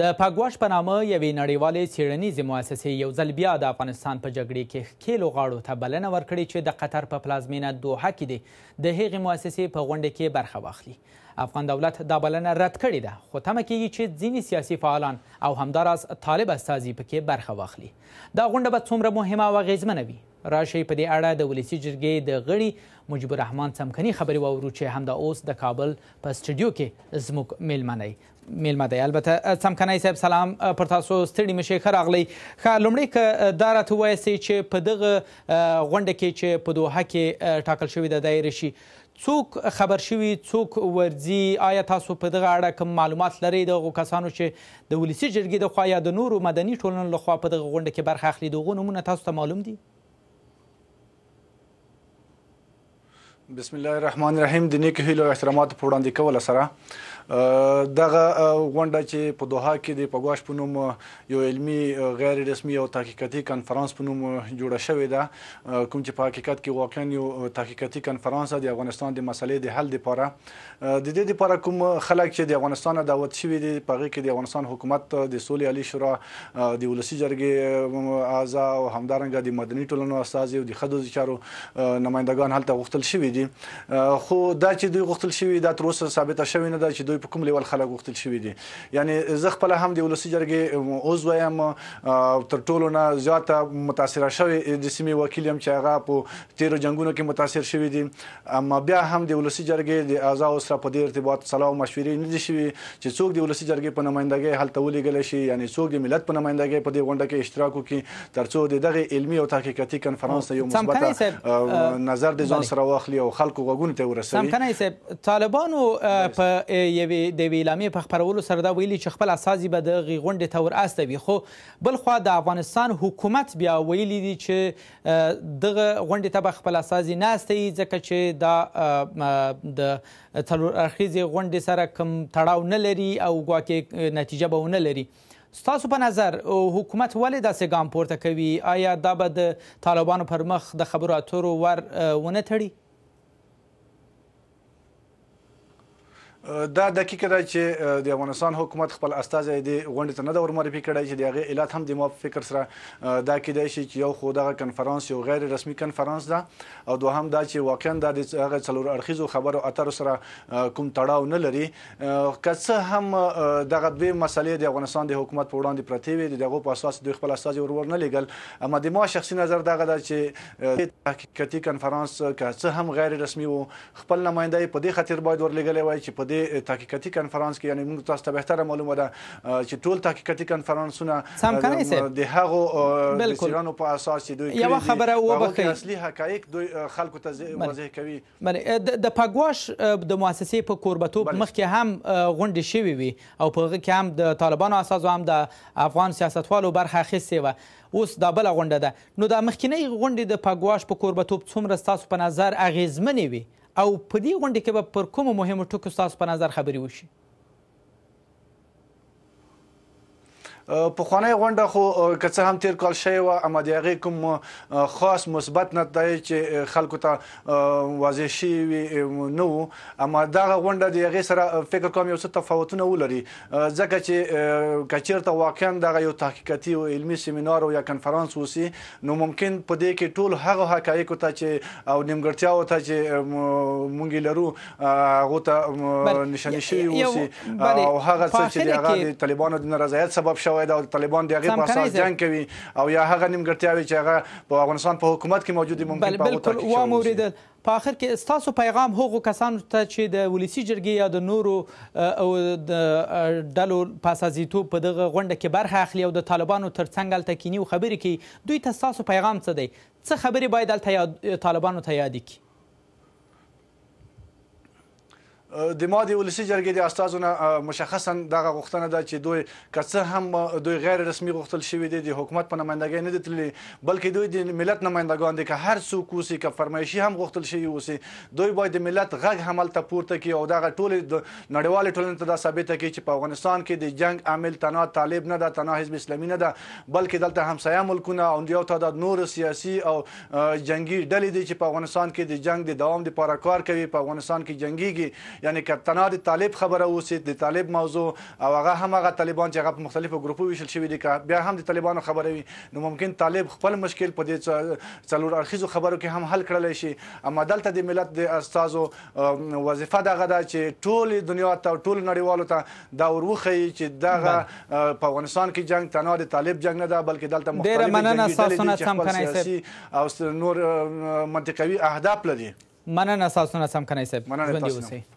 د پاګواش په نامه یوې نړیوالې څېړنیزې مؤسسې یو ځل بیا د افغانستان په جګړې کې ښکېلو غاړو ته بلنه ورکړې چې د قطر په پلازمینه دوحه کې دی د هغې مؤسسې په غونډه کې برخه واخلي افغان دولت دا بلنه رد کړې ده خو تمه کیږي چې ځینې سیاسي فعالان او همداراز طالب استازي پکې برخه واخلي دا غونډه به څومره مهمه او اغېزمنه وي راشي په دې اړه د ولسی جرګې د غړي مجیب الرحمن څمکني خبرې واورو چې همدا اوس د کابل په سټډیو کې زموږ میلمنۍ میلمه دی البته څمکنی صاحب سلام پر تاسو ستړي مشي ښه راغلی ښه لومړی که دا راته ووایاستئ سي چې په دغه غونډه کې چې په دوحه کې ټاکل شوې د دایره شي څوک خبر شوي څوک ورځي آیا تاسو په دغه اړه کوم معلومات لرئ دغو کسانو چې د ولسي جرګې د خوا یا د نورو مدني ټولنو لخوا په دغه غونډه کې برخه اخلي دغو نومونه تاسو ته معلوم دي بسم الله الرحمن الرحیم د نیک هیلو احترامات په وړاندې کول سره دغه غونډه چې په دوحه کې د پګواش په نوم یو علمی غیر رسمي او تحقیقاتي کانفرنس په نوم جوړه شوې ده کوم چې په حقیقت کې واقعا یو تحقیقاتي کانفرنس د افغانستان د مسلې د حل لپاره د دې لپاره کوم خلک چې د افغانستان دعوت شوي دي په هغه کې د افغانستان حکومت د سولې علي شورا د ولسی جرګې اعضا او همدارنګه د مدني ټولنو استاد او د خدو چارو نمائندگان هلته غوښتل شوي دي دي خو دا چې دوی غوښتل شوی دا تر اوسه ثابته شوی نه ده چې دوی په کوم لیول خلک غوښتل شوی دي یعنی زه خپل هم د ولسی جرګې عضو یم تر ټولو نه زیاته متاثر شوی د سیمې وکیل هم چې هغه په تیر جنگونو کې متاثر شوی دي اما بیا هم د ولسی جرګې د اعضا سره په دې ارتباط سلام مشورې نه دي شوی چې څوک د ولسی جرګې په نمائندګۍ حل تولې غل شي یعنی څوک د ملت په نمائندګۍ په دې غونډه کې اشتراک وکړي ترڅو د دغه علمي او تحقیقاتي کنفرانس یو مثبت نظر د ځان سره واخلي او خلکو غوګونو ته ورسوي سمکنه صاحب طالبانو په یوې د اعلامیې په خبرولو سره دا ویلي چې خپل اساسي به د غونډې تور استوي خو بل خو د افغانستان حکومت بیا ویلي دی چې دغه غونډې ته به خپل اساسي نه استوي ځکه چې دا د څلور اخیزي غونډې سره کوم تړاو نه لري او ګواکې نتیجه به ونه لري ستاسو په نظر حکومت ولې داسې ګام پورته کوي آیا دا به د طالبانو پر مخ د خبرو اترو ور ونه تړي دا دقیقه دا چې د افغانستان حکومت خپل استازي د غونډې ته نه د ورمرپی کړای چې دغه علت هم د مو فکر سره دا کېدای شي چې یو خو دغه کانفرنس یو غیر رسمي کانفرنس ده او دوهم دا چې واقعا د هغه څلور اړخیزو خبرو اترو سره کوم تړاو نه لري که هم دغه دوی مسلې د افغانستان د حکومت په وړاندې پرتې وي دغه په اساس دوی خپل استازي ورور نه لګل اما د ما شخصي نظر دغه دا چې حقیقتي کانفرنس که هم غیر رسمي وو خپل نمائنده په دې خاطر باید ورلګلې وای چې په د تحقیقاتي کنفرانس کې یعنی موږ تاسو ته بهتره معلومه ده چې ټول تحقیقاتي کنفرانسونه د هغو د سیرانو په اساس دوی یو خبره و بخي اصلي حقایق دوی خلکو ته واضح کوي باندې د پاګواش د مؤسسې په قربتوب مخکې هم غونډې شوې وي او په هغه کې هم د طالبانو اساس هم د افغان سیاستوالو برخه اخیستې و اوس دا بل غونډه ده نو د مخکینی غونډې د پاګواش په قربتوب څومره ستاسو په نظر اغیزمنې وي او په دې غونډې کې به پر کومو مهمو ټکو ستاسو په نظر خبرې وشي په خوانې غونډه خو کڅه هم تیر کال شوی و اما د هغه کوم خاص مثبت نتایج چې خلکو ته واضح شي نو اما دا غونډه د هغه سره فکر کوم یو څه تفاوتونه ولري ځکه چې کچیرته واقعا د یو تحقیقاتي او علمي سیمینار او یا کنفرانس وسی نو ممکن په دې کې ټول هغه حقایق ته چې او نیمګړتیا او ته چې مونږ لرو هغه ته نشانه شي او هغه څه چې د طالبانو د نارضایت سبب شوی باید او طالبان د هغه په اساس جنگ کوي او یا هغه نیمګړتیاوي چې هغه په افغانستان په حکومت کې موجوده ممکن په اوته کې و موریدل په اخر کې استاسو پیغام هغو کسانو ته چې د ولسی جرګې یا د نورو او د ډلو پاسازیتو په دغه غونډه کې برخه اخلي او د طالبانو ترڅنګ هلته کینی او خبرې کوي دوی ته ستاسو پیغام څه دی څه خبرې باید هلته طالبانو ته یادې کړي د ماده ولسی جرګې د استادونو مشخصا دغه غوښتنه ده چې دوی کڅه هم دوی غیر رسمي غوښتل شوی دي د حکومت په نمائندګۍ نه دي تللی بلکې دوی د ملت نمائندګان دي که هر څوک اوسي که فرمایشي هم غوښتل شوی اوسي دوی باید د ملت غږ حمل ته پورته کړي او دغه ټول نړیوال ټولنې ته دا ثابت کړي چې په افغانستان کې د جنگ عامل تنها طالب نه ده تنها حزب اسلامي نه ده بلکې دلته همسایه ملکونه او یو تعداد نور سیاسي او جنگي ډلې دي چې په افغانستان کې د جنگ د دوام لپاره کار کوي په افغانستان کې جنگيږي یعنی کتنا د طالب خبره اوسي د طالب موضوع او هغه هم هغه طالبان چې هغه په مختلفو ګروپو ویشل شوی دي بیا هم د طالبانو خبره وي نو ممکن طالب خپل مشکل په دې څلور اړخیزو خبرو کې هم حل کړلی شي اما دلته د ملت د استادو وظیفه دغه ده چې ټول دنیا ته ټول نړیوالو ته دا وروخی چې دغه په افغانستان کې جنگ تنها د طالب جنگ نه ده بلکې دلته مختلف جنگي ډلې او نور منطقوي اهداف لري مننه تاسو نه سم کنای صاحب مننه تاسو